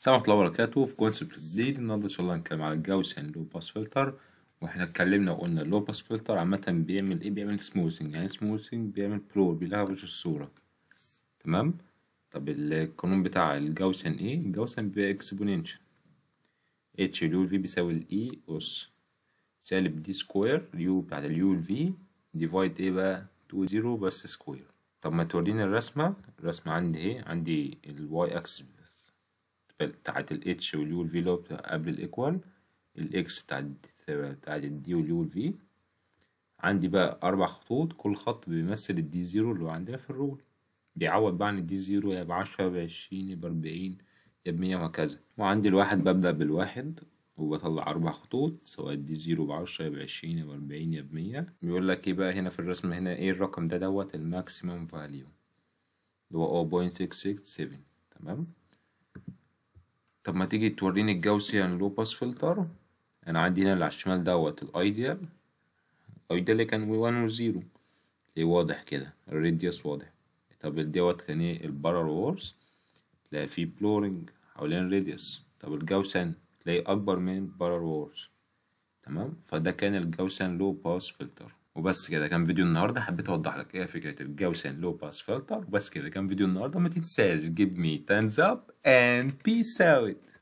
السلام ورحمة الله وبركاته في كونسبت جديد النهارده ان شاء الله هنتكلم على الجاوسن لو باس فلتر واحنا اتكلمنا وقلنا اللو باس فلتر عامة بيعمل ايه بيعمل سموثنج يعني سموثنج بيعمل برو بيلهفج الصورة تمام طب القانون بتاع الجاوسن ايه الجاوسن إكسبونينشال اتش اليو في بيساوي الاي e اس سالب دي سكوير اليو بتاعت اليو في ديفايد ايه بقى تو زيرو بس سكوير طب ما توريني الرسمة الرسمة عندي إيه عندي الواي اكسس بتاعت الاتش واليو والفي اللي هو قبل الايكوال الاكس بتاعت بتاعت الدي واليو والفي عندي بقى أربع خطوط كل خط بيمثل الدي زيرو اللي هو عندنا في الرول بيعوض بقى عن الدي زيرو يا بعشرة يا بعشرين يا بأربعين يا بمية وهكذا وعندي الواحد ببدأ بالواحد وبطلع أربع خطوط سواء الدي زيرو بعشرة يا بعشرين يا بأربعين يا بمية بيقول لك إيه بقى هنا في الرسم هنا إيه الرقم ده دوت الماكسيمم فاليو اللي هو 0.667 تمام طب ما تيجي توريني الجاوسيان يعني لو باس فلتر انا عندي هنا اللي على الشمال دوت الايديال الايديال كان و 1 و 0 تلاقيه واضح كده الريديوس واضح طب دوت كان ايه البارر وورز تلاقي فيه بلورنج حوالين الريديوس طب الجاوسيان تلاقي اكبر من البارر وورز تمام فده كان الجاوسيان لو باس فلتر وبس كده كان فيديو النهارده حبيت اوضح لك ايه فكره الجاوسيان لو باس فلتر وبس كده كان فيديو النهارده ما تنساش جيب مي تايمز اب and peace out.